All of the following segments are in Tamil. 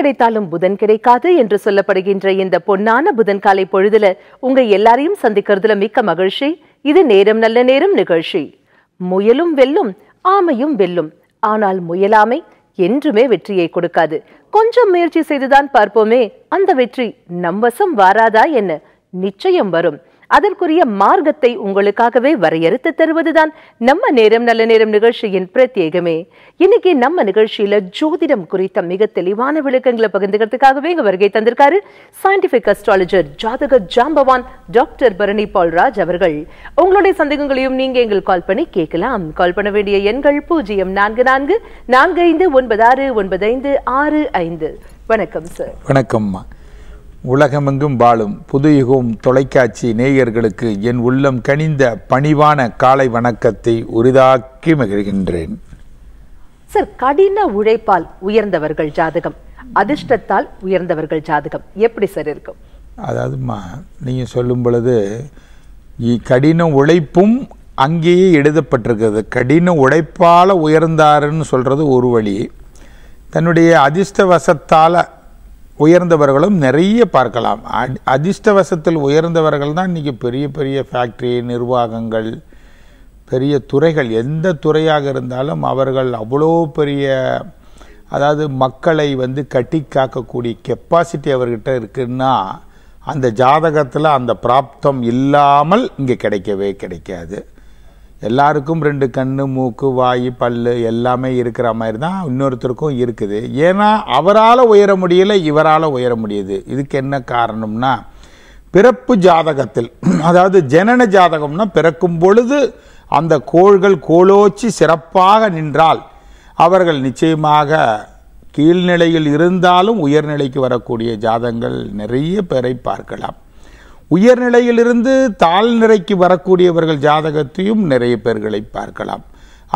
கிடைத்தாலும் புதன் கிடைக்காது என்று சொல்லப்படுகின்ற இந்த பொன்னான புதன் காலை பொழுதுல உங்க எல்லாரையும் சந்திக்கிறதுல மிக்க மகிழ்ச்சி இது நேரம் நல்ல நேரம் நிகழ்ச்சி முயலும் வெல்லும் ஆமையும் வெல்லும் ஆனால் முயலாமை என்றுமே வெற்றியை கொடுக்காது கொஞ்சம் முயற்சி செய்துதான் பார்ப்போமே அந்த வெற்றி நம் வசம் வாராதா என்ன நிச்சயம் வரும் அதற்குரிய மார்க்கத்தை உங்களுக்காகவே வரையறுத்து தருவதுதான் நம்ம நேரம் நல்ல நேரம் நிகழ்ச்சியின் பிரத்யேகமே இன்னைக்கு நம்ம நிகழ்ச்சியில ஜோதிடம் குறித்த மிக தெளிவான விளக்கங்களை பகிர்ந்துக்கிறதுக்காகவே இங்க வருகை தந்திருக்காரு சயின்டிபிக் அஸ்ட்ராலஜர் ஜாதக ஜாம்பவான் டாக்டர் பரணி பால்ராஜ் அவர்கள் உங்களுடைய சந்தேகங்களையும் நீங்க எங்கள் கால் பண்ணி கேட்கலாம் கால் பண்ண வேண்டிய எண்கள் பூஜ்ஜியம் நான்கு நான்கு நான்கு ஐந்து ஒன்பது ஆறு ஒன்பது ஐந்து ஆறு ஐந்து வணக்கம் சார் வணக்கம்மா உலகமெங்கும் வாழும் புதுயுகம் தொலைக்காட்சி நேயர்களுக்கு என் உள்ளம் கனிந்த பணிவான காலை வணக்கத்தை உரிதாக்கி மகிழ்கின்றேன் சார் கடின உழைப்பால் உயர்ந்தவர்கள் ஜாதகம் அதிர்ஷ்டத்தால் உயர்ந்தவர்கள் ஜாதகம் எப்படி சார் இருக்கும் அதாவதுமா நீங்கள் சொல்லும் பொழுது கடின உழைப்பும் அங்கேயே எழுதப்பட்டிருக்கிறது கடின உழைப்பால் உயர்ந்தாருன்னு சொல்கிறது ஒரு வழி தன்னுடைய அதிர்ஷ்டவசத்தால் உயர்ந்தவர்களும் நிறைய பார்க்கலாம் அதிர்ஷ்டவசத்தில் உயர்ந்தவர்கள் தான் இன்றைக்கி பெரிய பெரிய ஃபேக்ட்ரி நிர்வாகங்கள் பெரிய துறைகள் எந்த துறையாக இருந்தாலும் அவர்கள் அவ்வளோ பெரிய அதாவது மக்களை வந்து கட்டி காக்கக்கூடிய கெப்பாசிட்டி அவர்கிட்ட இருக்குன்னா அந்த ஜாதகத்தில் அந்த பிராப்தம் இல்லாமல் இங்கே கிடைக்கவே கிடைக்காது எல்லாருக்கும் ரெண்டு கண் மூக்கு வாய் பல் எல்லாமே இருக்கிற மாதிரி தான் இன்னொருத்தருக்கும் இருக்குது ஏன்னா அவரால் உயர முடியல இவரால் உயர முடியுது இதுக்கு என்ன காரணம்னா பிறப்பு ஜாதகத்தில் அதாவது ஜனன ஜாதகம்னா பிறக்கும் பொழுது அந்த கோள்கள் கோலோச்சி சிறப்பாக நின்றால் அவர்கள் நிச்சயமாக கீழ்நிலையில் இருந்தாலும் உயர்நிலைக்கு வரக்கூடிய ஜாதங்கள் நிறைய பேரை பார்க்கலாம் உயர்நிலையிலிருந்து தாழ்நிலைக்கு வரக்கூடியவர்கள் ஜாதகத்தையும் நிறைய பேர்களை பார்க்கலாம்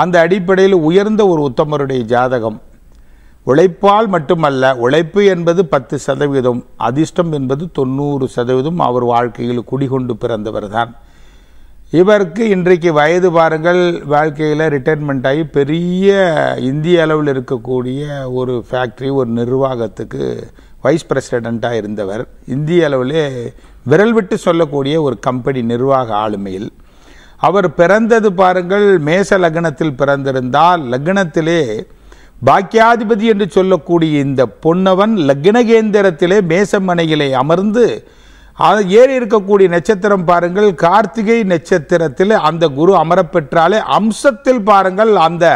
அந்த அடிப்படையில் உயர்ந்த ஒரு உத்தமருடைய ஜாதகம் உழைப்பால் மட்டுமல்ல உழைப்பு என்பது பத்து சதவீதம் அதிர்ஷ்டம் என்பது தொண்ணூறு சதவீதம் அவர் வாழ்க்கையில் குடிகொண்டு பிறந்தவர்தான் இவருக்கு இன்றைக்கு வயது பாருங்கள் வாழ்க்கையில் ரிட்டைர்மெண்ட் ஆகி பெரிய இந்திய அளவில் இருக்கக்கூடிய ஒரு ஃபேக்ட்ரி ஒரு நிர்வாகத்துக்கு வைஸ் பிரசிடெண்ட்டாக இருந்தவர் இந்திய அளவில் விரல் விட்டு சொல்லக்கூடிய ஒரு கம்பெனி நிர்வாக ஆளுமையில் அவர் பிறந்தது பாருங்கள் மேச லக்னத்தில் பிறந்திருந்தால் லக்னத்திலே பாக்கியாதிபதி என்று சொல்லக்கூடிய இந்த பொன்னவன் லக்னகேந்திரத்திலே மேசமனையிலே அமர்ந்து அது ஏறி இருக்கக்கூடிய நட்சத்திரம் பாருங்கள் கார்த்திகை நட்சத்திரத்தில் அந்த குரு அமரப்பெற்றாலே அம்சத்தில் பாருங்கள் அந்த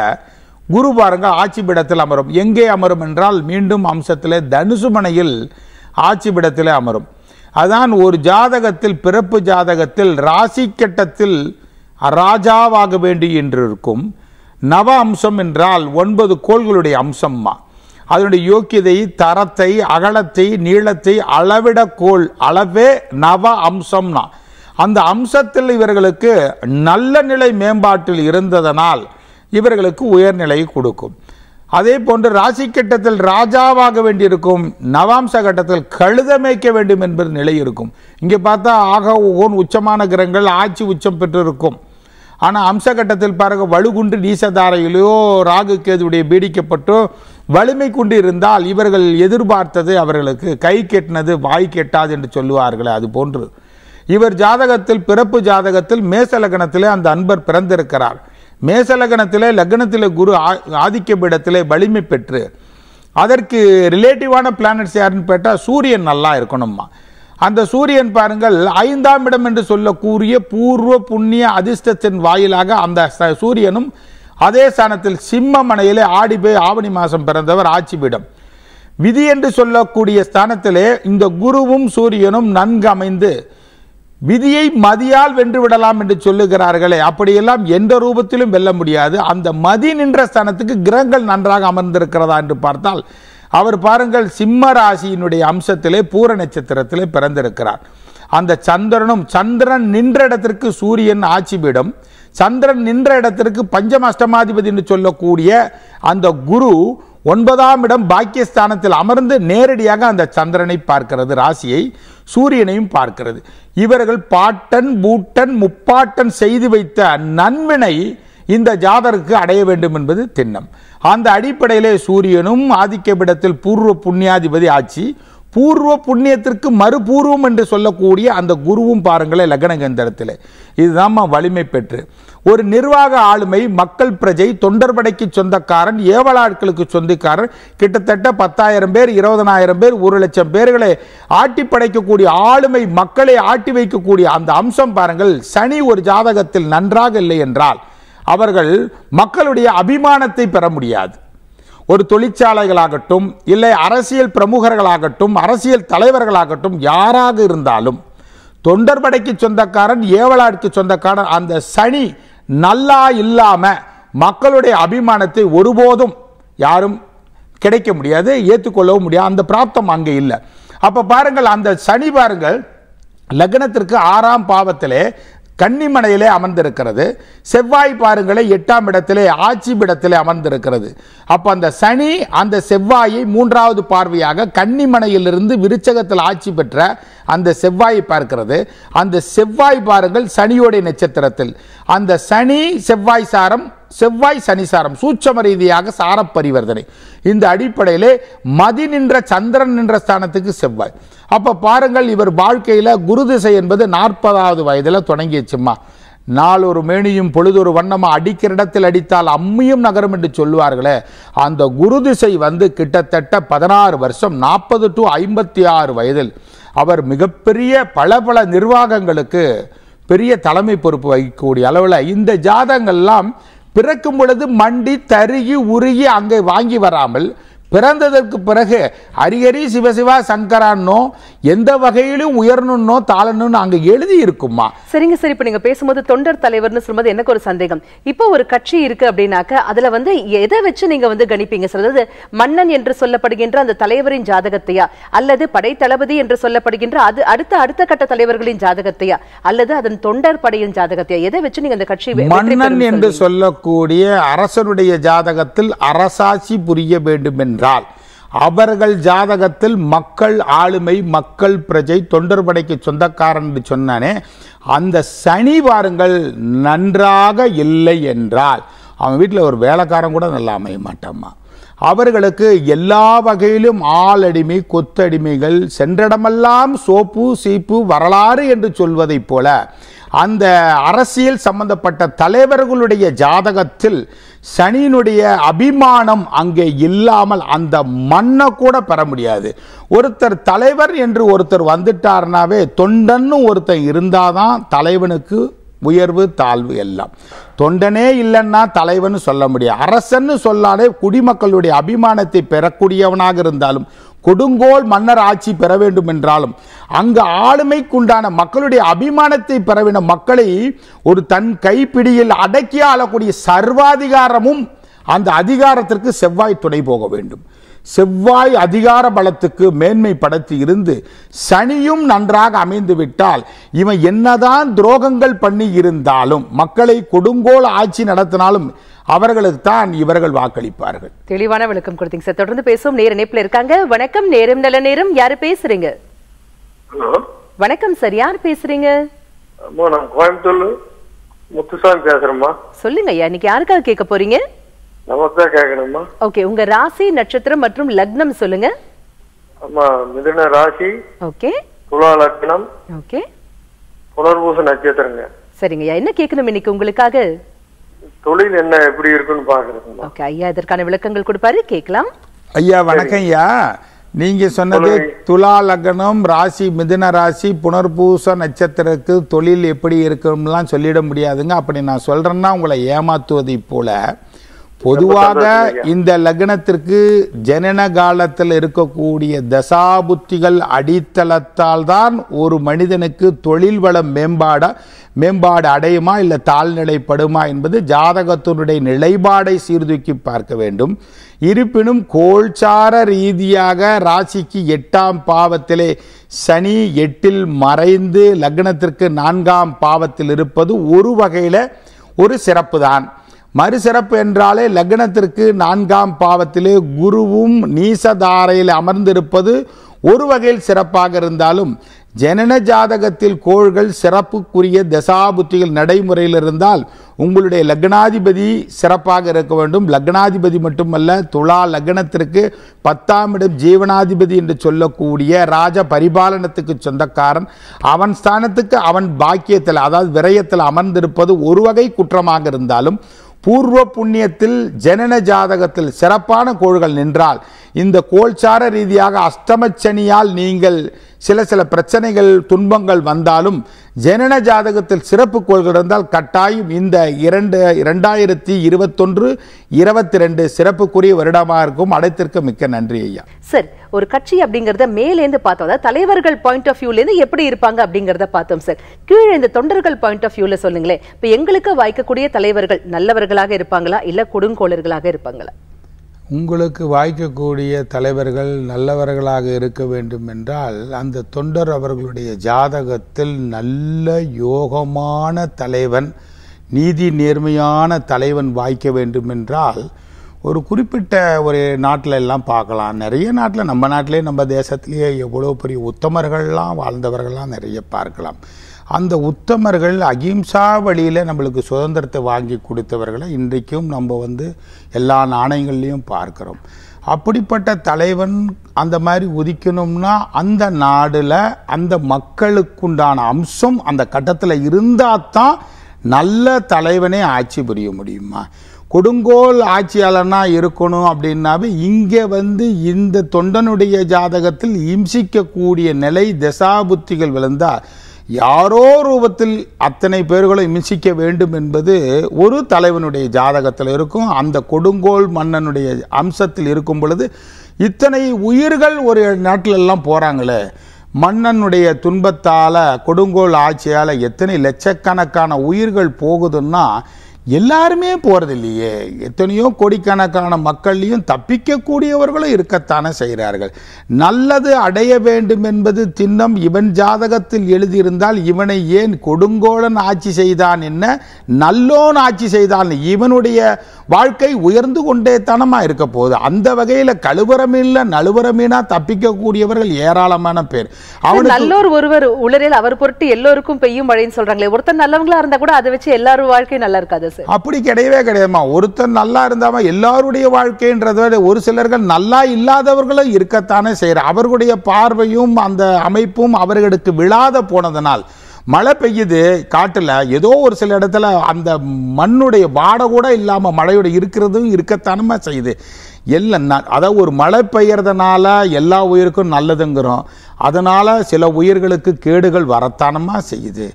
குரு பாருங்கள் ஆட்சிபிடத்தில் அமரும் எங்கே அமரும் என்றால் மீண்டும் அம்சத்தில் தனுசுமனையில் ஆட்சிபிடத்தில் அமரும் அதான் ஒரு ஜாதகத்தில் பிறப்பு ஜாதகத்தில் ராசி கட்டத்தில் ராஜாவாக வேண்டி என்று இருக்கும் நவ அம்சம் என்றால் ஒன்பது கோள்களுடைய அம்சம்மா அதனுடைய யோக்கியதை தரத்தை அகலத்தை நீளத்தை அளவிடக்கோள் அளவே நவ அம்சம்னா அந்த அம்சத்தில் இவர்களுக்கு நல்ல நிலை மேம்பாட்டில் இருந்ததனால் இவர்களுக்கு உயர்நிலை கொடுக்கும் அதே போன்று ராசி கட்டத்தில் ராஜாவாக வேண்டியிருக்கும் நவாம்ச கட்டத்தில் கழுத மேய்க்க வேண்டும் என்பது நிலை இருக்கும் இங்கே பார்த்தா ஆக ஓன் உச்சமான கிரகங்கள் ஆட்சி உச்சம் பெற்றிருக்கும் ஆனால் அம்ச கட்டத்தில் பாருங்க வலுகுண்டு நீசதாரையிலோ ராகு கேதுடைய பீடிக்கப்பட்டோ வலிமை கொண்டு இருந்தால் இவர்கள் எதிர்பார்த்தது அவர்களுக்கு கை கெட்டினது வாய் கெட்டாது என்று சொல்லுவார்களே அது போன்று இவர் ஜாதகத்தில் பிறப்பு ஜாதகத்தில் மேச லக்னத்திலே அந்த அன்பர் பிறந்திருக்கிறார் மேச லக்னத்திலே லக்னத்திலே குரு ஆதிக்க பீடத்தில் வலிமை பெற்று அதற்கு ரிலேட்டிவான பிளானட்ஸ் யாருன்னு கேட்டால் சூரியன் நல்லா இருக்கணும்மா அந்த சூரியன் பாருங்கள் ஐந்தாம் இடம் என்று சொல்லக்கூடிய பூர்வ புண்ணிய அதிர்ஷ்டத்தின் வாயிலாக அந்த சூரியனும் அதே ஸ்தானத்தில் சிம்மமனையிலே ஆடி போய் ஆவணி மாதம் பிறந்தவர் ஆட்சி பீடம் விதி என்று சொல்லக்கூடிய ஸ்தானத்திலே இந்த குருவும் சூரியனும் நன்கு அமைந்து விதியை மதியால் வென்று விடலாம் என்று சொல்லுகிறார்களே அப்படியெல்லாம் எந்த ரூபத்திலும் வெல்ல முடியாது அந்த மதி நின்ற ஸ்தானத்துக்கு கிரகங்கள் நன்றாக அமர்ந்திருக்கிறதா என்று பார்த்தால் அவர் பாருங்கள் சிம்ம ராசியினுடைய அம்சத்திலே பூர நட்சத்திரத்திலே பிறந்திருக்கிறார் அந்த சந்திரனும் சந்திரன் நின்ற இடத்திற்கு சூரியன் ஆட்சி பீடம் சந்திரன் நின்ற இடத்திற்கு பஞ்சமஷ்டமாதிபதி என்று சொல்லக்கூடிய அந்த குரு ஒன்பதாம் இடம் பாக்கியஸ்தானத்தில் அமர்ந்து நேரடியாக அந்த சந்திரனை பார்க்கிறது ராசியை சூரியனையும் பார்க்கிறது இவர்கள் பாட்டன் பூட்டன் முப்பாட்டன் செய்து வைத்த நன்வினை இந்த ஜாதருக்கு அடைய வேண்டும் என்பது திண்ணம் அந்த அடிப்படையிலே சூரியனும் ஆதிக்கபிடத்தில் பூர்வ புண்ணியாதிபதி ஆட்சி பூர்வ புண்ணியத்திற்கு மறுபூர்வம் என்று சொல்லக்கூடிய அந்த குருவும் பாருங்களேன் லக்ன கேந்திரத்தில் இதுதான் வலிமை பெற்று ஒரு நிர்வாக ஆளுமை மக்கள் பிரஜை தொண்டர்படைக்கு சொந்தக்காரன் ஏவலாட்களுக்கு சொந்தக்காரன் கிட்டத்தட்ட பத்தாயிரம் பேர் இருபதனாயிரம் பேர் ஒரு லட்சம் பேர்களை ஆட்டி படைக்கக்கூடிய ஆளுமை மக்களை ஆட்டி வைக்கக்கூடிய அந்த அம்சம் பாருங்கள் சனி ஒரு ஜாதகத்தில் நன்றாக இல்லை என்றால் அவர்கள் மக்களுடைய அபிமானத்தை பெற முடியாது ஒரு தொழிற்சாலைகளாகட்டும் இல்லை அரசியல் பிரமுகர்களாகட்டும் அரசியல் தலைவர்களாகட்டும் யாராக இருந்தாலும் தொண்டர்படைக்கு சொந்தக்காரன் ஏவலாட்க்கு சொந்தக்காரன் அந்த சனி நல்லா இல்லாமல் மக்களுடைய அபிமானத்தை ஒருபோதும் யாரும் கிடைக்க முடியாது ஏற்றுக்கொள்ளவும் முடியாது அந்த பிராப்தம் அங்கே இல்லை அப்போ பாருங்கள் அந்த சனி பாருங்கள் லக்னத்திற்கு ஆறாம் பாவத்திலே கன்னிமனையிலே அமர்ந்திருக்கிறது செவ்வாய் பாருங்களே எட்டாம் இடத்திலே ஆட்சி இடத்திலே அமர்ந்திருக்கிறது அப்போ அந்த சனி அந்த செவ்வாயை மூன்றாவது பார்வையாக கன்னிமனையிலிருந்து விருச்சகத்தில் ஆட்சி பெற்ற அந்த செவ்வாயை பார்க்கிறது அந்த செவ்வாய் பாருங்கள் சனியோடைய நட்சத்திரத்தில் அந்த சனி செவ்வாய் சாரம் செவ்வாய் சனிசாரம் சூட்சம ரீதியாக சார பரிவர்த்தனை இந்த அடிப்படையிலே மதி நின்ற சந்திரன் நின்ற ஸ்தானத்துக்கு செவ்வாய் அப்போ பாருங்கள் இவர் வாழ்க்கையில் குரு திசை என்பது நாற்பதாவது வயதில் தொடங்கிடுச்சுமா நாள் ஒரு மேனியும் பொழுது ஒரு வண்ணமாக அடிக்கிற இடத்தில் அடித்தால் அம்மியும் நகரும் என்று சொல்லுவார்களே அந்த குரு திசை வந்து கிட்டத்தட்ட பதினாறு வருஷம் நாற்பது டு ஐம்பத்தி ஆறு வயதில் அவர் மிகப்பெரிய பல பல நிர்வாகங்களுக்கு பெரிய தலைமை பொறுப்பு வகிக்கக்கூடிய அளவில் இந்த ஜாதகங்கள்லாம் பிறக்கும் பொழுது மண்டி தருகி உருகி அங்கே வாங்கி வராமல் பிறந்ததற்கு பிறகு அரியரி சிவசிவா சங்கரான்னோ எந்த வகையிலும் உயரணும்னோ தாளணும்னு அங்க எழுதி இருக்குமா சரிங்க சரி இப்ப நீங்க பேசும்போது தொண்டர் தலைவர்னு சொல்லும்போது எனக்கு ஒரு சந்தேகம் இப்போ ஒரு கட்சி இருக்கு அப்படின்னாக்க அதுல வந்து எதை வச்சு நீங்க வந்து கணிப்பீங்க சார் அதாவது மன்னன் என்று சொல்லப்படுகின்ற அந்த தலைவரின் ஜாதகத்தையா அல்லது படை தளபதி என்று சொல்லப்படுகின்ற அது அடுத்த அடுத்த கட்ட தலைவர்களின் ஜாதகத்தையா அல்லது அதன் தொண்டர் படையின் ஜாதகத்தையா எதை வச்சு நீங்க அந்த கட்சி மன்னன் என்று சொல்லக்கூடிய அரசனுடைய ஜாதகத்தில் அரசாட்சி புரிய வேண்டும் என்று என்றால் அவர்கள் ஜாதகத்தில் மக்கள் ஆளுமை மக்கள் பிரஜை தொண்டர்படைக்கு சொந்தக்காரன் என்று சொன்னானே அந்த சனி வாருங்கள் நன்றாக இல்லை என்றால் அவன் வீட்டில் ஒரு வேலைக்காரன் கூட நல்லா அமைய மாட்டாம்மா அவர்களுக்கு எல்லா வகையிலும் ஆளடிமை கொத்தடிமைகள் சென்றடமெல்லாம் சோப்பு சீப்பு வரலாறு என்று சொல்வதைப் போல அந்த அரசியல் சம்பந்தப்பட்ட தலைவர்களுடைய ஜாதகத்தில் சனியினுடைய அபிமானம் அங்கே இல்லாமல் அந்த மண்ணை கூட பெற முடியாது ஒருத்தர் தலைவர் என்று ஒருத்தர் வந்துட்டார்னாவே தொண்டன்னு ஒருத்தன் இருந்தாதான் தலைவனுக்கு உயர்வு தாழ்வு எல்லாம் தொண்டனே இல்லைன்னா தலைவன் சொல்ல முடியாது அரசன்னு சொல்லாலே குடிமக்களுடைய அபிமானத்தை பெறக்கூடியவனாக இருந்தாலும் கொடுங்கோல் மன்னர் ஆட்சி பெற வேண்டும் என்றாலும் அங்கு ஆளுமைக்குண்டான மக்களுடைய அபிமானத்தை பெறவின மக்களை ஒரு தன் கைப்பிடியில் அடக்கி ஆளக்கூடிய சர்வாதிகாரமும் அந்த அதிகாரத்திற்கு செவ்வாய் துணை போக வேண்டும் செவ்வாய் அதிகார பலத்துக்கு மேன்மை படுத்தி இருந்து சனியும் நன்றாக அமைந்து விட்டால் இவன் என்னதான் துரோகங்கள் பண்ணி இருந்தாலும் மக்களை கொடுங்கோல் ஆட்சி நடத்தினாலும் அவர்களுக்கு தான் இவர்கள் வாக்களிப்பார்கள் தெளிவான விளக்கம் கொடுத்தீங்க சார் தொடர்ந்து பேசும் நேர இணைப்புல இருக்காங்க வணக்கம் நேரம் நல்ல நேரம் யாரு பேசுறீங்க வணக்கம் சார் யார் பேசுறீங்க கோயம்புத்தூர் முத்துசாமி பேசுறேம்மா சொல்லுங்க ஐயா இன்னைக்கு யாருக்காக கேட்க போறீங்க ஓகே உங்க ராசி நட்சத்திரம் மற்றும் லக்னம் சொல்லுங்க ஆமா மிதுன ராசி ஓகே துலா லக்னம் ஓகே புனர்பூச நட்சத்திரங்க சரிங்கய்யா என்ன கேட்கணும் இன்னைக்கு உங்களுக்காக தொழில் என்ன எப்படி இருக்குன்னு பாக்குறேன் ஓகே ஐயா இதற்கான விளக்கங்கள் கொடுப்பாரு கேட்கலாம் ஐயா வணக்கம் ஐயா நீங்க சொன்னது துலா லக்னம் ராசி மிதுன ராசி புனர்பூச நட்சத்திரத்துக்கு தொழில் எப்படி இருக்கும்லாம் சொல்லிட முடியாதுங்க அப்படி நான் சொல்றேன்னா உங்களை ஏமாத்துவதை போல பொதுவாக இந்த லக்னத்திற்கு ஜனன காலத்தில் இருக்கக்கூடிய தசாபுத்திகள் அடித்தளத்தால் தான் ஒரு மனிதனுக்கு தொழில் வளம் மேம்பாட மேம்பாடு அடையுமா இல்லை தாழ்நிலைப்படுமா என்பது ஜாதகத்தினுடைய நிலைப்பாடை சீர்தூக்கி பார்க்க வேண்டும் இருப்பினும் கோல்சார ரீதியாக ராசிக்கு எட்டாம் பாவத்திலே சனி எட்டில் மறைந்து லக்னத்திற்கு நான்காம் பாவத்தில் இருப்பது ஒரு வகையில் ஒரு சிறப்பு தான் மறுசிறப்பு என்றாலே லக்னத்திற்கு நான்காம் பாவத்திலே குருவும் நீசதாரையில் அமர்ந்திருப்பது ஒரு வகையில் சிறப்பாக இருந்தாலும் ஜனன ஜாதகத்தில் கோள்கள் சிறப்புக்குரிய தசாபுத்திகள் நடைமுறையில் இருந்தால் உங்களுடைய லக்னாதிபதி சிறப்பாக இருக்க வேண்டும் லக்னாதிபதி மட்டுமல்ல துலா லக்னத்திற்கு பத்தாம் இடம் ஜீவனாதிபதி என்று சொல்லக்கூடிய ராஜ பரிபாலனத்துக்கு சொந்தக்காரன் அவன் ஸ்தானத்துக்கு அவன் பாக்கியத்தில் அதாவது விரயத்தில் அமர்ந்திருப்பது ஒரு வகை குற்றமாக இருந்தாலும் பூர்வ புண்ணியத்தில் ஜனன ஜாதகத்தில் சிறப்பான கோள்கள் நின்றால் இந்த கோள்சார ரீதியாக அஷ்டமச்சனியால் நீங்கள் சில சில பிரச்சனைகள் துன்பங்கள் வந்தாலும் ஜனன ஜாதகத்தில் சிறப்பு கோள்கள் இருந்தால் கட்டாயம் இந்த இரண்டு இரண்டாயிரத்தி இருபத்தொன்று இருபத்தி ரெண்டு சிறப்புக்குரிய வருடமாக இருக்கும் அடைத்திற்கு மிக்க நன்றி ஐயா சரி ஒரு கட்சி அப்படிங்கறத மேலேருந்து பார்த்தோம் அதாவது தலைவர்கள் பாயிண்ட் ஆஃப் வியூலேருந்து எப்படி இருப்பாங்க அப்படிங்கறத பார்த்தோம் சார் கீழே இந்த தொண்டர்கள் பாயிண்ட் ஆஃப் வியூல சொல்லுங்களேன் இப்போ எங்களுக்கு வாய்க்கக்கூடிய தலைவர்கள் நல்லவர்களாக இருப்பாங்களா இல்ல கொடுங்கோளர்களாக இருப்பாங்களா உங்களுக்கு வாய்க்கக்கூடிய தலைவர்கள் நல்லவர்களாக இருக்க வேண்டும் என்றால் அந்த தொண்டர் அவர்களுடைய ஜாதகத்தில் நல்ல யோகமான தலைவன் நீதி நேர்மையான தலைவன் வாய்க்க வேண்டும் என்றால் ஒரு குறிப்பிட்ட ஒரு நாட்டில் எல்லாம் பார்க்கலாம் நிறைய நாட்டில் நம்ம நாட்டிலே நம்ம தேசத்திலேயே எவ்வளோ பெரிய உத்தமர்கள்லாம் வாழ்ந்தவர்கள்லாம் நிறைய பார்க்கலாம் அந்த உத்தமர்கள் அகிம்சா வழியில் நம்மளுக்கு சுதந்திரத்தை வாங்கி கொடுத்தவர்களை இன்றைக்கும் நம்ம வந்து எல்லா நாணயங்கள்லேயும் பார்க்குறோம் அப்படிப்பட்ட தலைவன் அந்த மாதிரி உதிக்கணும்னா அந்த நாடில் அந்த மக்களுக்குண்டான அம்சம் அந்த கட்டத்தில் இருந்தால் தான் நல்ல தலைவனே ஆட்சி புரிய முடியுமா கொடுங்கோல் ஆட்சியாளனா இருக்கணும் அப்படின்னாவே இங்கே வந்து இந்த தொண்டனுடைய ஜாதகத்தில் இம்சிக்கக்கூடிய நிலை தசாபுத்திகள் விழுந்தால் யாரோ ரூபத்தில் அத்தனை பேர்களை இம்சிக்க வேண்டும் என்பது ஒரு தலைவனுடைய ஜாதகத்தில் இருக்கும் அந்த கொடுங்கோல் மன்னனுடைய அம்சத்தில் இருக்கும் பொழுது இத்தனை உயிர்கள் ஒரு நாட்டிலெல்லாம் போகிறாங்களே மன்னனுடைய துன்பத்தால் கொடுங்கோல் ஆட்சியால் எத்தனை லட்சக்கணக்கான உயிர்கள் போகுதுன்னா எல்லாருமே போகிறது இல்லையே எத்தனையோ கோடிக்கணக்கான மக்கள்லையும் தப்பிக்கக்கூடியவர்களும் இருக்கத்தானே செய்கிறார்கள் நல்லது அடைய வேண்டும் என்பது தின்னம் இவன் ஜாதகத்தில் எழுதியிருந்தால் இவனை ஏன் கொடுங்கோலன் ஆட்சி செய்தான் என்ன நல்லோன் ஆட்சி செய்தான் இவனுடைய வாழ்க்கை உயர்ந்து கொண்டே தனமாக இருக்க போகுது அந்த வகையில் கழுவுறமில்லை நழுவரமீனா தப்பிக்கக்கூடியவர்கள் ஏராளமான பேர் அவன் நல்லோர் ஒருவர் உளரில் அவர் பொருட்டு எல்லோருக்கும் பெய்யும் மழைன்னு சொல்கிறாங்களே ஒருத்தர் நல்லவங்களாக இருந்தால் கூட அதை வச்சு எல்லாரும் வாழ்க்கையும் நல்லா இருக்காது அப்படி கிடையவே கிடையாதுமா ஒருத்தர் நல்லா இருந்தாம எல்லாருடைய வாழ்க்கைன்றது ஒரு சிலர்கள் நல்லா இல்லாதவர்களும் இருக்கத்தானே செய்கிற அவர்களுடைய பார்வையும் அந்த அமைப்பும் அவர்களுக்கு விழாத போனதனால் மழை பெய்யுது காட்டில் ஏதோ ஒரு சில இடத்துல அந்த மண்ணுடைய வாடை கூட இல்லாமல் மழையோட இருக்கிறதும் இருக்கத்தானமாக செய்யுது எல்லாம் அதாவது ஒரு மழை பெய்யறதுனால எல்லா உயிருக்கும் நல்லதுங்கிறோம் அதனால் சில உயிர்களுக்கு கேடுகள் வரத்தானமாக செய்யுது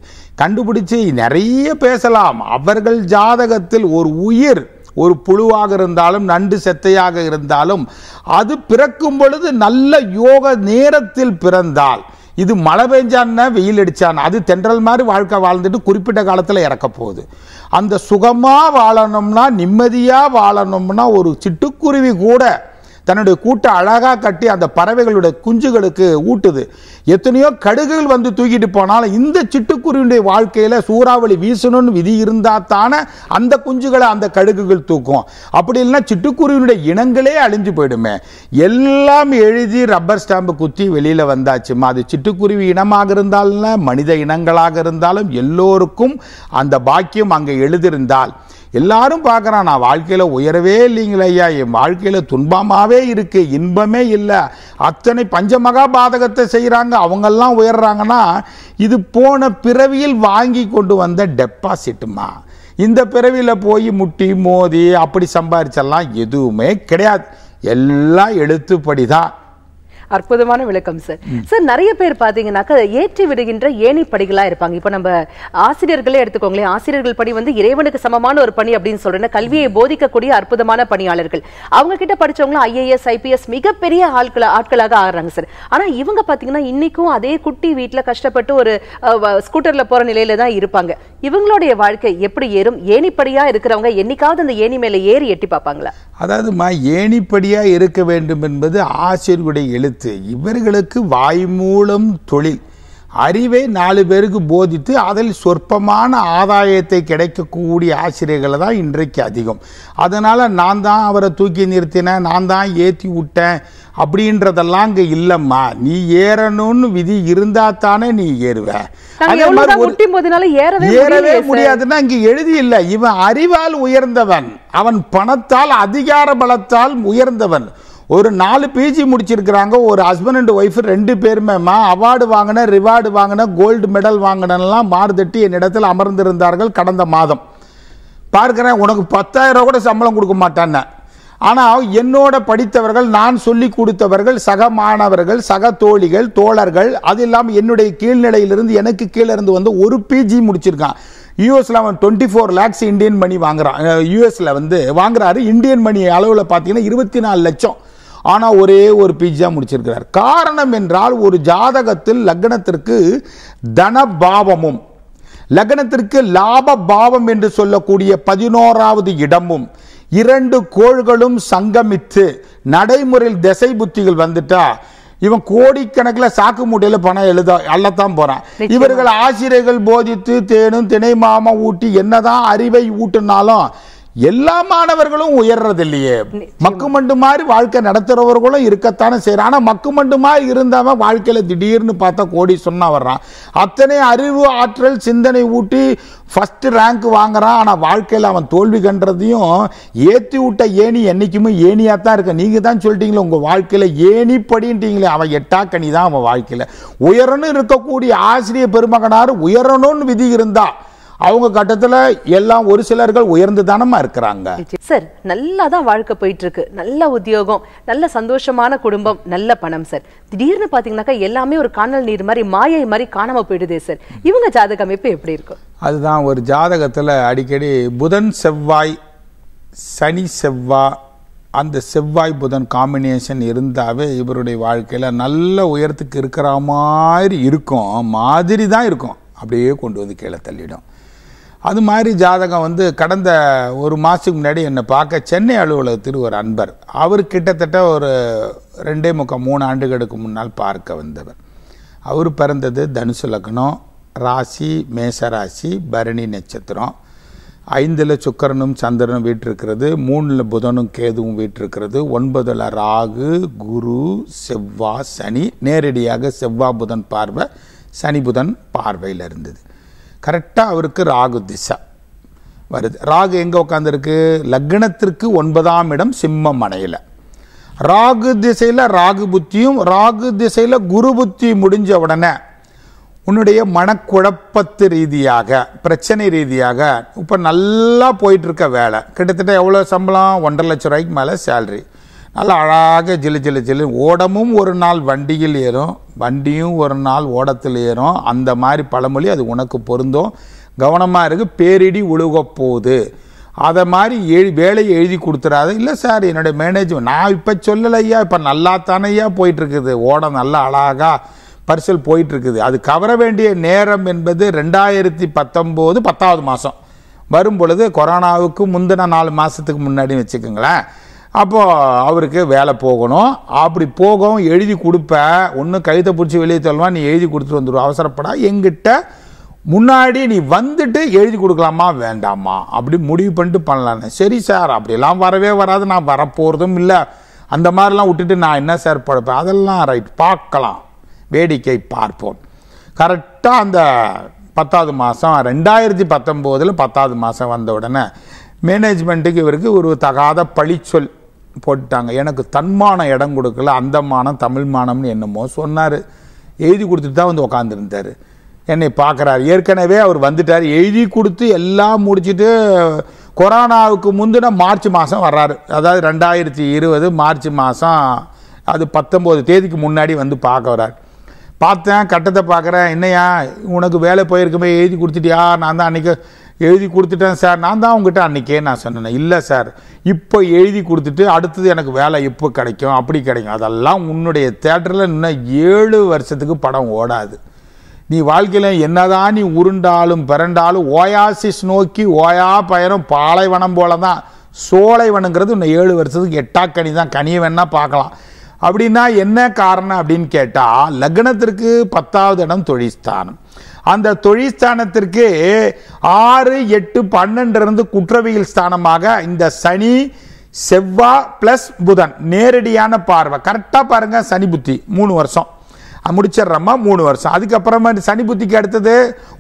கண்டுபிடிச்சு நிறைய பேசலாம் அவர்கள் ஜாதகத்தில் ஒரு உயிர் ஒரு புழுவாக இருந்தாலும் நண்டு செத்தையாக இருந்தாலும் அது பிறக்கும் பொழுது நல்ல யோக நேரத்தில் பிறந்தால் இது மழை பெஞ்சான்னா வெயில் அடித்தான் அது தென்றல் மாதிரி வாழ்க்கை வாழ்ந்துட்டு குறிப்பிட்ட காலத்தில் இறக்க போகுது அந்த சுகமாக வாழணும்னா நிம்மதியாக வாழணும்னா ஒரு சிட்டுக்குருவி கூட தன்னுடைய கூட்டை அழகாக கட்டி அந்த பறவைகளுடைய குஞ்சுகளுக்கு ஊட்டுது எத்தனையோ கடுகுகள் வந்து தூக்கிட்டு போனாலும் இந்த சிட்டுக்குருவினுடைய வாழ்க்கையில் சூறாவளி வீசணும்னு விதி இருந்தால் தானே அந்த குஞ்சுகளை அந்த கடுகுகள் தூக்கும் அப்படி இல்லைன்னா சிட்டுக்குருவினுடைய இனங்களே அழிஞ்சு போயிடுமே எல்லாம் எழுதி ரப்பர் ஸ்டாம்பு குத்தி வெளியில் வந்தாச்சுமா அது சிட்டுக்குருவி இனமாக இருந்தாலும் மனித இனங்களாக இருந்தாலும் எல்லோருக்கும் அந்த பாக்கியம் அங்கே எழுதியிருந்தால் எல்லாரும் பார்க்குறான் நான் வாழ்க்கையில் உயரவே இல்லைங்களே ஐயா என் வாழ்க்கையில் துன்பமாகவே இருக்குது இன்பமே இல்லை அத்தனை பஞ்சமகா பாதகத்தை செய்கிறாங்க அவங்கெல்லாம் உயர்றாங்கன்னா இது போன பிறவியில் வாங்கி கொண்டு வந்த டெபாசிட்டுமா இந்த பிறவியில் போய் முட்டி மோதி அப்படி சம்பாரிச்செல்லாம் எதுவுமே கிடையாது எல்லாம் எழுத்துப்படி தான் அற்புதமான விளக்கம் சார் சார் நிறைய பேர் பார்த்தீங்கன்னாக்கா ஏற்றி விடுகின்ற ஏணி படிகளாக இருப்பாங்க இப்போ நம்ம ஆசிரியர்களே எடுத்துக்கோங்களேன் ஆசிரியர்கள் பணி வந்து இறைவனுக்கு சமமான ஒரு பணி அப்படின்னு சொல்கிறேன் கல்வியை போதிக்கக்கூடிய அற்புதமான பணியாளர்கள் அவங்க கிட்ட படித்தவங்களும் ஐஏஎஸ் ஐபிஎஸ் மிகப்பெரிய ஆட்கள ஆட்களாக ஆகிறாங்க சார் ஆனால் இவங்க பார்த்தீங்கன்னா இன்னைக்கும் அதே குட்டி வீட்டில் கஷ்டப்பட்டு ஒரு ஸ்கூட்டரில் போகிற நிலையில தான் இருப்பாங்க இவங்களுடைய வாழ்க்கை எப்படி ஏறும் ஏணிப்படியாக இருக்கிறவங்க என்னைக்காவது அந்த ஏணி மேலே ஏறி எட்டி பார்ப்பாங்களா அதாவதுமா ஏணிப்படியாக இருக்க வேண்டும் என்பது ஆசிரியருடைய எழுத்து கருத்து இவர்களுக்கு வாய்மூலம் தொழில் அறிவை நாலு பேருக்கு போதித்து அதில் சொற்பமான ஆதாயத்தை கிடைக்கக்கூடிய ஆசிரியர்களை தான் இன்றைக்கு அதிகம் அதனால் நான் தான் அவரை தூக்கி நிறுத்தினேன் நான் தான் ஏற்றி விட்டேன் அப்படின்றதெல்லாம் இங்கே இல்லைம்மா நீ ஏறணும்னு விதி இருந்தா தானே நீ ஏறுவேன் ஏறவே முடியாதுன்னா இங்கே எழுதி இல்லை இவன் அறிவால் உயர்ந்தவன் அவன் பணத்தால் அதிகார பலத்தால் உயர்ந்தவன் ஒரு நாலு பிஜி முடிச்சிருக்கிறாங்க ஒரு ஹஸ்பண்ட் அண்ட் ஒய்ஃப் ரெண்டு பேருமேம்மா அவார்டு வாங்கின ரிவார்டு வாங்கின கோல்டு மெடல் வாங்கினலாம் மாறுதட்டி என்னிடத்தில் அமர்ந்திருந்தார்கள் கடந்த மாதம் பார்க்குறேன் உனக்கு பத்தாயிரம் கூட சம்பளம் கொடுக்க மாட்டான்னு ஆனால் என்னோட படித்தவர்கள் நான் சொல்லி கொடுத்தவர்கள் சக மாணவர்கள் சக தோழிகள் தோழர்கள் அது இல்லாமல் என்னுடைய கீழ்நிலையிலிருந்து எனக்கு கீழே இருந்து வந்து ஒரு பிஜி முடிச்சிருக்கான் யூஎஸில் அவன் twenty four lakhs Indian money வாங்குறான் யூஎஸில் வந்து வாங்குறாரு இந்தியன் மணி அளவில் பார்த்தீங்கன்னா இருபத்தி நாலு லட்சம் ஆனால் ஒரே ஒரு பிஜி முடிச்சிருக்கிறார் காரணம் என்றால் ஒரு ஜாதகத்தில் லக்னத்திற்கு தனபாவமும் லக்னத்திற்கு லாப பாவம் என்று சொல்லக்கூடிய பதினோராவது இடமும் இரண்டு கோள்களும் சங்கமித்து நடைமுறையில் திசை புத்திகள் வந்துட்டா இவன் கோடிக்கணக்கில் சாக்கு மூட்டையில் பணம் எழுத அள்ளத்தான் போகிறான் இவர்கள் ஆசிரியர்கள் போதித்து தேனும் திணை மாமா ஊட்டி என்னதான் அறிவை ஊட்டினாலும் எல்லா மாணவர்களும் உயர்றது இல்லையே மக்கு மண்டு மாதிரி வாழ்க்கை நடத்துகிறவர்களும் இருக்கத்தானே செய்கிறான் ஆனால் மக்கு மண்டு மாதிரி இருந்தவன் வாழ்க்கையில் திடீர்னு பார்த்தா கோடி சொன்ன வர்றான் அத்தனை அறிவு ஆற்றல் சிந்தனை ஊட்டி ஃபஸ்ட்டு ரேங்க் வாங்குறான் ஆனால் வாழ்க்கையில் அவன் தோல்வி கண்டதையும் ஏற்றி விட்ட ஏணி என்றைக்குமே ஏனியாக தான் இருக்கு நீங்கள் தான் சொல்லிட்டீங்களே உங்கள் வாழ்க்கையில் ஏணி படின்ட்டீங்களே அவன் எட்டா கனி தான் அவன் வாழ்க்கையில் உயரணும் இருக்கக்கூடிய ஆசிரியர் பெருமகனார் உயரணும்னு விதி இருந்தால் அவங்க கட்டத்தில் எல்லாம் ஒரு சிலர்கள் உயர்ந்து தானமா இருக்கிறாங்க சார் நல்லா தான் வாழ்க்கை போயிட்டு இருக்கு நல்ல உத்தியோகம் நல்ல சந்தோஷமான குடும்பம் நல்ல பணம் சார் திடீர்னு பாத்தீங்கன்னாக்கா எல்லாமே ஒரு காணல் நீர் மாதிரி மாயை மாதிரி காணாம போயிடுதே சார் இவங்க ஜாதக அமைப்பு எப்படி இருக்கும் அதுதான் ஒரு ஜாதகத்தில் அடிக்கடி புதன் செவ்வாய் சனி செவ்வாய் அந்த செவ்வாய் புதன் காம்பினேஷன் இருந்தாவே இவருடைய வாழ்க்கையில் நல்ல உயரத்துக்கு இருக்கிற மாதிரி இருக்கும் மாதிரி தான் இருக்கும் அப்படியே கொண்டு வந்து கீழே தள்ளிடும் அது மாதிரி ஜாதகம் வந்து கடந்த ஒரு மாதத்துக்கு முன்னாடி என்னை பார்க்க சென்னை அலுவலகத்தில் ஒரு அன்பர் அவர் கிட்டத்தட்ட ஒரு ரெண்டே முக்கால் மூணு ஆண்டுகளுக்கு முன்னால் பார்க்க வந்தவர் அவர் பிறந்தது தனுசு லக்னம் ராசி மேசராசி பரணி நட்சத்திரம் ஐந்தில் சுக்கரனும் சந்திரனும் வீட்டிருக்கிறது மூணில் புதனும் கேதுவும் வீட்டிருக்கிறது ஒன்பதில் ராகு குரு செவ்வா சனி நேரடியாக செவ்வா புதன் பார்வை சனி புதன் பார்வையில் இருந்தது கரெக்டாக அவருக்கு ராகு திசை வருது ராகு எங்கே உட்காந்துருக்கு லக்னத்திற்கு ஒன்பதாம் இடம் சிம்ம மனையில் ராகு திசையில் ராகு புத்தியும் ராகு திசையில் குரு புத்தி முடிஞ்ச உடனே உன்னுடைய மனக்குழப்பத்து ரீதியாக பிரச்சனை ரீதியாக இப்போ நல்லா போயிட்டுருக்க வேலை கிட்டத்தட்ட எவ்வளோ சம்பளம் ஒன்றரை லட்சம் ரூபாய்க்கு மேலே சேல்ரி நல்லா அழகாக ஜில்லு ஜில்லு ஜிலு ஓடமும் ஒரு நாள் வண்டியில் ஏறும் வண்டியும் ஒரு நாள் ஓடத்தில் ஏறும் அந்த மாதிரி பழமொழி அது உனக்கு பொருந்தும் கவனமாக இருக்குது பேரிடி உழுகப்போகுது அதை மாதிரி எழு வேலையை எழுதி கொடுத்துறாது இல்லை சார் என்னுடைய மேனேஜ்மெண்ட் நான் இப்போ சொல்லலை ஐயா இப்போ நல்லா தானையா போயிட்டுருக்குது ஓடம் நல்லா அழகாக பரிசல் போயிட்டுருக்குது அது கவர வேண்டிய நேரம் என்பது ரெண்டாயிரத்தி பத்தொம்போது பத்தாவது மாதம் வரும் பொழுது கொரோனாவுக்கு முந்தின நாலு மாதத்துக்கு முன்னாடி வச்சுக்கோங்களேன் அப்போது அவருக்கு வேலை போகணும் அப்படி போகவும் எழுதி கொடுப்பேன் ஒன்றும் கழுத்தை பிடிச்சி வெளியே தள்ளுவான் நீ எழுதி கொடுத்துட்டு வந்துடும் அவசரப்படா எங்கிட்ட முன்னாடி நீ வந்துட்டு எழுதி கொடுக்கலாமா வேண்டாமா அப்படி முடிவு பண்ணிட்டு பண்ணலான்னு சரி சார் அப்படிலாம் வரவே வராது நான் வரப்போகிறதும் இல்லை அந்த மாதிரிலாம் விட்டுட்டு நான் என்ன சார் படுப்பேன் அதெல்லாம் ரைட் பார்க்கலாம் வேடிக்கை பார்ப்போம் கரெக்டாக அந்த பத்தாவது மாதம் ரெண்டாயிரத்தி பத்தொம்போதில் பத்தாவது மாதம் வந்த உடனே மேனேஜ்மெண்ட்டுக்கு இவருக்கு ஒரு தகாத பழிச்சொல் போட்டாங்க எனக்கு தன்மான இடம் கொடுக்கல அந்த மானம் தமிழ் மானம்னு என்னமோ சொன்னார் எழுதி கொடுத்துட்டு தான் வந்து உக்காந்துருந்தார் என்னை பார்க்குறார் ஏற்கனவே அவர் வந்துட்டார் எழுதி கொடுத்து எல்லாம் முடிச்சுட்டு கொரோனாவுக்கு முந்தின மார்ச் மாதம் வர்றாரு அதாவது ரெண்டாயிரத்தி இருபது மார்ச் மாதம் அது பத்தொம்போது தேதிக்கு முன்னாடி வந்து பார்க்க வர்றார் பார்த்தேன் கட்டத்தை பார்க்குறேன் என்னையா உனக்கு வேலை போயிருக்குமே எழுதி கொடுத்துட்டியா நான் தான் அன்றைக்கி எழுதி கொடுத்துட்டேன் சார் நான் தான் உங்ககிட்ட அன்றைக்கே நான் சொன்னேன் இல்லை சார் இப்போ எழுதி கொடுத்துட்டு அடுத்தது எனக்கு வேலை இப்போ கிடைக்கும் அப்படி கிடைக்கும் அதெல்லாம் உன்னுடைய தேட்டரில் இன்னும் ஏழு வருஷத்துக்கு படம் ஓடாது நீ வாழ்க்கையில் என்னதான் நீ உருண்டாலும் பிறண்டாலும் ஓயாசிஸ் நோக்கி ஓயா பயணம் பாலைவனம் போல தான் சோலைவனங்கிறது இன்னும் ஏழு வருஷத்துக்கு எட்டா கனி தான் கனியை வேணால் பார்க்கலாம் அப்படின்னா என்ன காரணம் அப்படின்னு கேட்டால் லக்னத்திற்கு பத்தாவது இடம் தொழில்ஸ்தானம் அந்த தொழிற்ஸ்தானத்திற்கு ஆறு எட்டு இருந்து குற்றவியல் ஸ்தானமாக இந்த சனி செவ்வா ப்ளஸ் புதன் நேரடியான பார்வை கரெக்டாக பாருங்கள் சனி புத்தி மூணு வருஷம் முடிச்சிடுறோமா மூணு வருஷம் அதுக்கப்புறமா சனி புத்திக்கு அடுத்தது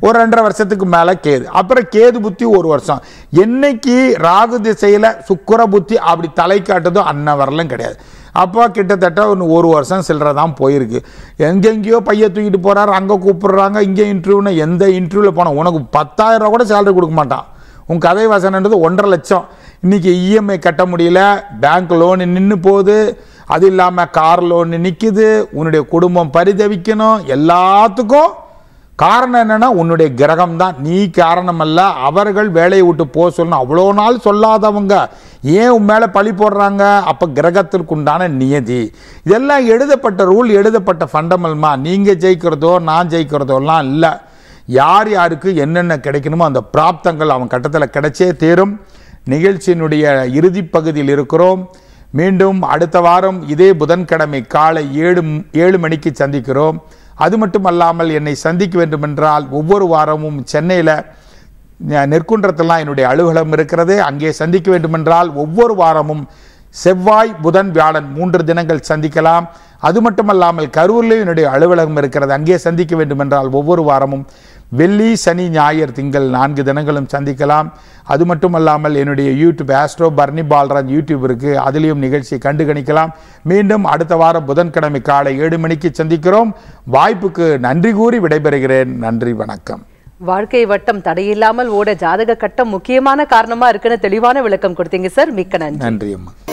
ஒரு ரெண்டரை வருஷத்துக்கு மேலே கேது அப்புறம் கேது புத்தி ஒரு வருஷம் என்னைக்கு ராகு திசையில் சுக்கர புத்தி அப்படி தலை காட்டுதோ அன்ன வரலும் கிடையாது அப்போ கிட்டத்தட்ட ஒன்று ஒரு வருஷம் சில்லற தான் போயிருக்கு எங்கெங்கேயோ பையன் தூக்கிட்டு போகிறாரு அங்கே கூப்பிடுறாங்க இங்கே இன்டர்வியூனா எந்த இன்டர்வியூவில் போனோம் உனக்கு பத்தாயிரம் ரூபா கூட சேலரி கொடுக்க மாட்டான் உன் கதை வசனன்றது ஒன்றரை லட்சம் இன்றைக்கி இஎம்ஐ e கட்ட முடியல பேங்க் லோன் நின்று போகுது அது இல்லாமல் கார் லோன் நிற்கிது உன்னுடைய குடும்பம் பரிதவிக்கணும் எல்லாத்துக்கும் காரணம் என்னென்னா உன்னுடைய கிரகம் தான் நீ காரணம் அல்ல அவர்கள் வேலையை விட்டு போக சொல்லணும் அவ்வளோ நாள் சொல்லாதவங்க ஏன் உன் மேலே பழி போடுறாங்க அப்போ கிரகத்திற்கு உண்டான நியதி இதெல்லாம் எழுதப்பட்ட ரூல் எழுதப்பட்ட ஃபண்டமல்மா நீங்கள் ஜெயிக்கிறதோ நான் ஜெயிக்கிறதோலாம் இல்லை யார் யாருக்கு என்னென்ன கிடைக்கணுமோ அந்த பிராப்தங்கள் அவன் கட்டத்தில் கிடைச்சே தீரும் நிகழ்ச்சியினுடைய இறுதி பகுதியில் இருக்கிறோம் மீண்டும் அடுத்த வாரம் இதே புதன்கிழமை காலை ஏழு ஏழு மணிக்கு சந்திக்கிறோம் அது மட்டும் அல்லாமல் என்னை சந்திக்க வேண்டுமென்றால் ஒவ்வொரு வாரமும் சென்னையில் நெற்குன்றத்தெல்லாம் என்னுடைய அலுவலகம் இருக்கிறது அங்கே சந்திக்க வேண்டுமென்றால் ஒவ்வொரு வாரமும் செவ்வாய் புதன் வியாழன் மூன்று தினங்கள் சந்திக்கலாம் அது மட்டுமல்லாமல் கரூர்லேயும் என்னுடைய அலுவலகம் இருக்கிறது அங்கே சந்திக்க வேண்டும் என்றால் ஒவ்வொரு வாரமும் வெள்ளி சனி ஞாயிறு திங்கள் நான்கு தினங்களும் சந்திக்கலாம் அது மட்டுமல்லாமல் என்னுடைய யூடியூப் ஆஸ்ட்ரோ பர்னி பால்ராஜ் யூடியூப் இருக்குது அதிலையும் நிகழ்ச்சியை கண்டுகணிக்கலாம் மீண்டும் அடுத்த வாரம் புதன்கிழமை காலை ஏழு மணிக்கு சந்திக்கிறோம் வாய்ப்புக்கு நன்றி கூறி விடைபெறுகிறேன் நன்றி வணக்கம் வாழ்க்கை வட்டம் தடையில்லாமல் ஓட ஜாதக கட்டம் முக்கியமான காரணமாக இருக்குன்னு தெளிவான விளக்கம் கொடுத்தீங்க சார் மிக்க நன்றி நன்றி அம்மா